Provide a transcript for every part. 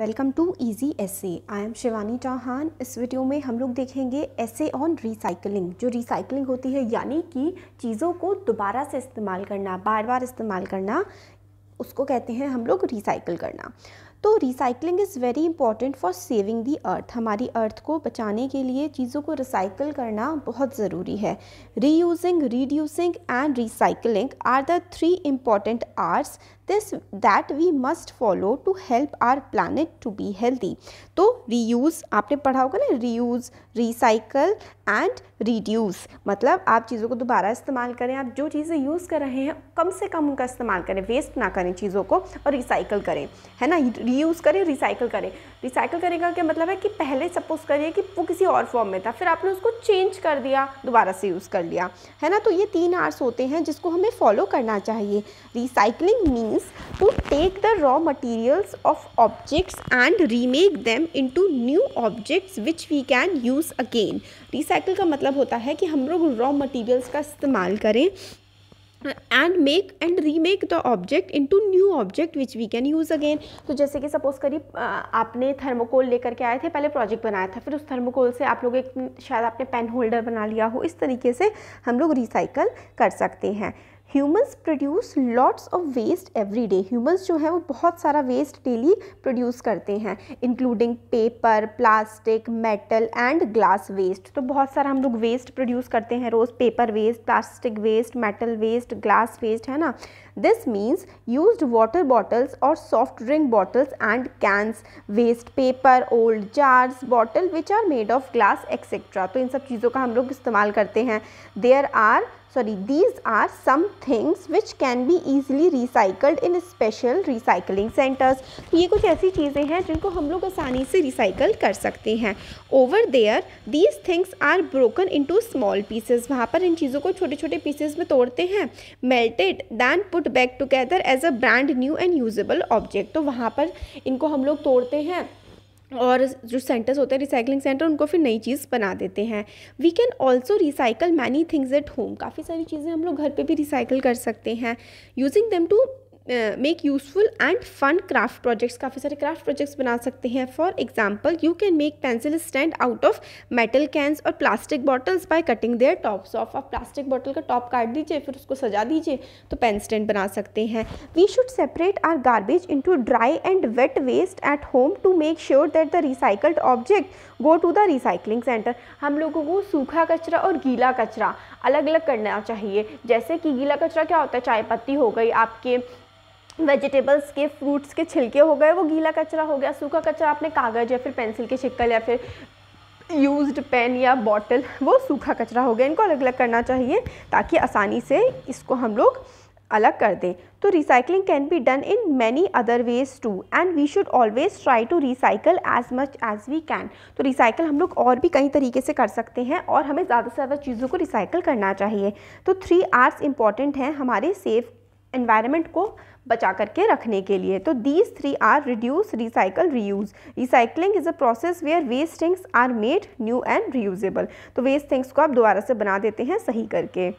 welcome to easy essay I am Shivani Chauhan इस video में हम लोग देखेंगे एसे ऑन रिसाइकलिंग जो रिसाइकलिंग होती है यानी कि चीज़ों को दोबारा से इस्तेमाल करना बार बार इस्तेमाल करना उसको कहते हैं हम लोग रिसाइकिल करना तो recycling is very important for saving the earth हमारी अर्थ को बचाने के लिए चीज़ों को रिसाइकल करना बहुत ज़रूरी है reusing reducing and recycling are the three important arts this that we must follow to help our planet to be healthy तो रीयूज़ आपने पढ़ा होगा ना reuse recycle and reduce मतलब आप चीज़ों को दोबारा इस्तेमाल करें आप जो चीज़ें यूज़ कर रहे हैं कम से कम उनका इस्तेमाल करें वेस्ट ना करें चीज़ों को और रिसाइकिल करें है ना रीयूज़ करें रिसाइकिल करें रिसाइकिल करने का क्या मतलब है कि पहले सपोज़ करिए कि वो किसी और फॉर्म में था फिर आपने उसको चेंज कर दिया दोबारा से यूज़ कर लिया है ना तो ये तीन आर्ट्स होते हैं जिसको हमें फॉलो करना चाहिए recycling mean means to take the raw materials of objects and remake them into new objects which we can use again recycle का मतलब होता है कि हम लोग raw materials का इस्तेमाल करें and make and remake the object into new object which we can use again तो जैसे कि सपोज करिए आपने थर्मोकोल लेकर के आए थे पहले प्रोजेक्ट बनाया था फिर उस थर्मोकोल से आप लोग एक शायद आपने पेन होल्डर बना लिया हो इस तरीके से हम लोग रिसाइकल कर सकते हैं humans produce lots of waste every day humans जो है वो बहुत सारा वेस्ट डेली प्रोड्यूस करते हैं including paper plastic metal and glass waste तो बहुत सारा हम लोग वेस्ट प्रोड्यूस करते हैं रोज़ paper waste plastic waste metal waste glass waste है ना this means used water bottles और soft drink bottles and cans waste paper old jars bottle which are made of glass etcetera तो इन सब चीज़ों का हम लोग इस्तेमाल करते हैं there are sorry these are some things which can be easily recycled in special recycling centres तो ये कुछ ऐसी चीज़ें हैं जिनको हम लोग आसानी से रिसाइकल कर सकते हैं over there these things are broken to small pieces वहाँ पर इन चीज़ों को छोटे छोटे पीसेज में तोड़ते हैं melted then put back together as a brand new and usable object तो वहाँ पर इनको हम लोग तोड़ते हैं और जो सेंटर्स होते हैं रिसाइकलिंग सेंटर उनको फिर नई चीज़ बना देते हैं we can also recycle many things at home काफ़ी सारी चीज़ें हम लोग घर पे भी रिसाइकल कर सकते हैं using them to make useful and fun craft projects काफ़ी सारे क्राफ्ट प्रोजेक्ट्स बना सकते हैं for example you can make pencil stand out of metal cans और plastic bottles by cutting their tops off आप प्लास्टिक बॉटल का top काट दीजिए फिर उसको सजा दीजिए तो पेन स्टैंड बना सकते हैं we should separate our garbage into dry and wet waste at home to make sure that the recycled object go to the recycling centre हम लोगों को सूखा कचरा और गीला कचरा अलग अलग करना चाहिए जैसे कि गीला कचरा क्या होता है चाय पत्ती हो गई आपके वेजिटेबल्स के फ्रूट्स के छिलके हो गए वो गीला कचरा हो गया सूखा कचरा आपने कागज़ या फिर पेंसिल के छिक्कल या फिर यूज्ड पेन या बॉटल वो सूखा कचरा हो गया इनको अलग अलग करना चाहिए ताकि आसानी से इसको हम लोग अलग कर दें तो recycling can be done in many other ways too and we should always try to recycle as much as we can तो रिसाइकल हम लोग और भी कई तरीके से कर सकते हैं और हमें ज़्यादा से ज़्यादा चीज़ों को रिसाइकल करना चाहिए तो थ्री आर्ट्स इंपॉर्टेंट हैं हमारे सेफ एनवायरमेंट को बचा करके रखने के लिए तो these three R reduce recycle reuse recycling is a process where waste things are made new and reusable तो वेस्ट थिंग्स को आप दोबारा से बना देते हैं सही करके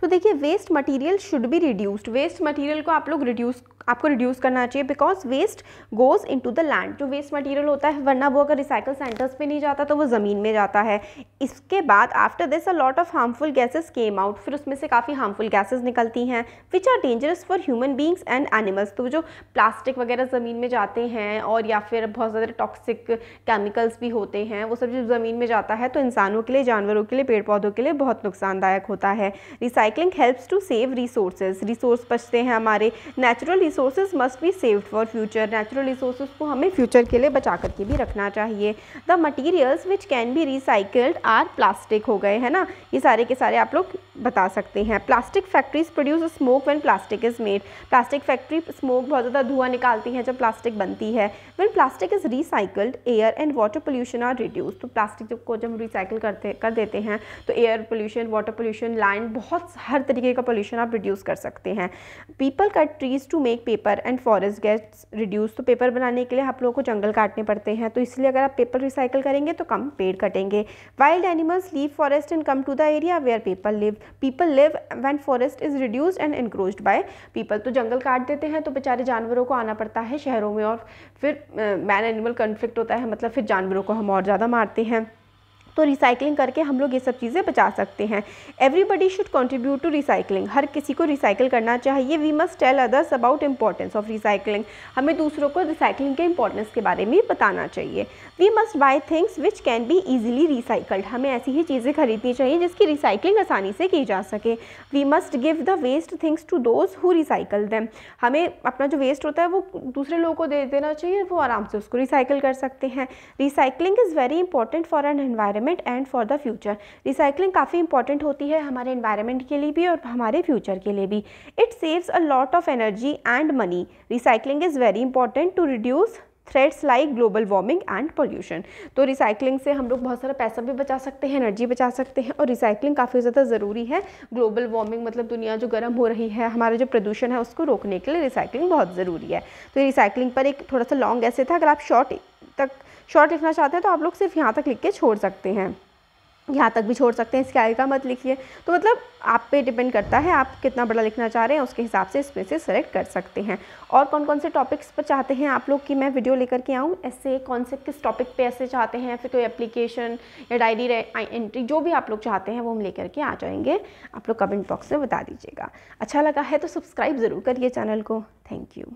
तो देखिए waste material should be reduced waste material को आप लोग रिड्यूस आपको रिड्यूस करना चाहिए because waste goes into the land जो वेस्ट मटेरियल होता है वरना वो अगर रिसाइकल सेंटर्स पे नहीं जाता तो वो ज़मीन में जाता है इसके बाद after this a lot of harmful gases came out फिर उसमें से काफ़ी हार्मफुल गैसेस निकलती हैं which are dangerous for human beings and animals तो जो प्लास्टिक वगैरह ज़मीन में जाते हैं और या फिर बहुत ज़्यादा टॉक्सिक केमिकल्स भी होते हैं वो सब जो ज़मीन में जाता है तो इंसानों के लिए जानवरों के लिए पेड़ पौधों के लिए बहुत नुकसानदायक होता है recycling helps to save resources resource बचते हैं हमारे natural resources must be saved for future natural resources को हमें फ्यूचर के लिए बचा करके भी रखना चाहिए the materials which can be recycled are plastic हो गए है ना ये सारे के सारे आप लोग बता सकते हैं plastic factories produce smoke when plastic is made plastic factory smoke बहुत ज़्यादा धुआं निकालती है जब प्लास्टिक बनती है when plastic is recycled air and water pollution are reduce तो प्लास्टिक को जब रिसाइकिल करते कर देते हैं तो air pollution water pollution land बहुत हर तरीके का पोल्यूशन आप रिड्यूस कर सकते हैं people cut trees to make paper and forest gets reduce तो पेपर बनाने के लिए आप लोगों को जंगल काटने पड़ते हैं तो इसलिए अगर आप पेपर रिसाइकिल करेंगे तो कम पेड़ कटेंगे wild animals leave forest and come to the area where people live people live when forest is reduced and encroached by people तो जंगल काट देते हैं तो बेचारे जानवरों को आना पड़ता है शहरों में और फिर मैन एनिमल कन्फ्लिक्ट होता है मतलब फिर जानवरों को हम और ज़्यादा मारते हैं तो रिसाइकलिंग करके हम लोग ये सब चीज़ें बचा सकते हैं everybody should contribute to recycling हर किसी को रिसाइकिल करना चाहिए we must tell others about importance of recycling हमें दूसरों को रिसाइकलिंग के इंपॉर्टेंस के बारे में बताना चाहिए we must buy things which can be easily recycled हमें ऐसी ही चीज़ें खरीदनी चाहिए जिसकी रिसाइकलिंग आसानी से की जा सके we must give the waste things to those who recycle them हमें अपना जो वेस्ट होता है वो दूसरे लोगों को दे देना चाहिए वो आराम से उसको रिसाइकल कर सकते हैं recycling is very important for an environment environment and for the future recycling काफ़ी इंपॉर्टेंट होती है हमारे इन्वायरमेंट के लिए भी और हमारे फ्यूचर के लिए भी it saves a lot of energy and money recycling is very important to reduce threads like global warming and pollution तो रिसाइकलिंग से हम लोग बहुत सारा पैसा भी बचा सकते हैं एनर्जी बचा सकते हैं और रिसाइकलिंग काफ़ी ज़्यादा ज़रूरी है ग्लोबल वार्मिंग मतलब दुनिया जो गर्म हो रही है हमारा जो प्रदूषण है उसको रोकने के लिए रिसाइकलिंग बहुत ज़रूरी है तो रिसाइकलिंग पर एक थोड़ा सा लॉन्ग ऐसे था अगर आप शॉर्ट तक शॉर्ट लिखना चाहते हैं तो आप लोग सिर्फ यहाँ तक लिख के छोड़ सकते हैं यहाँ तक भी छोड़ सकते हैं इसके आगे का मत लिखिए तो मतलब आप पे डिपेंड करता है आप कितना बड़ा लिखना चाह रहे हैं उसके हिसाब से इसमें से सेलेक्ट कर सकते हैं और कौन कौन से टॉपिक्स पर चाहते हैं आप लोग कि मैं वीडियो लेकर के आऊँ ऐसे कौन से किस टॉपिक पे ऐसे चाहते हैं फिर कोई एप्लीकेशन या डायरी एंट्री जो भी आप लोग चाहते हैं वो हम ले करके आ जाएंगे आप लोग कमेंट बॉक्स में बता दीजिएगा अच्छा लगा है तो सब्सक्राइब ज़रूर करिए चैनल को थैंक यू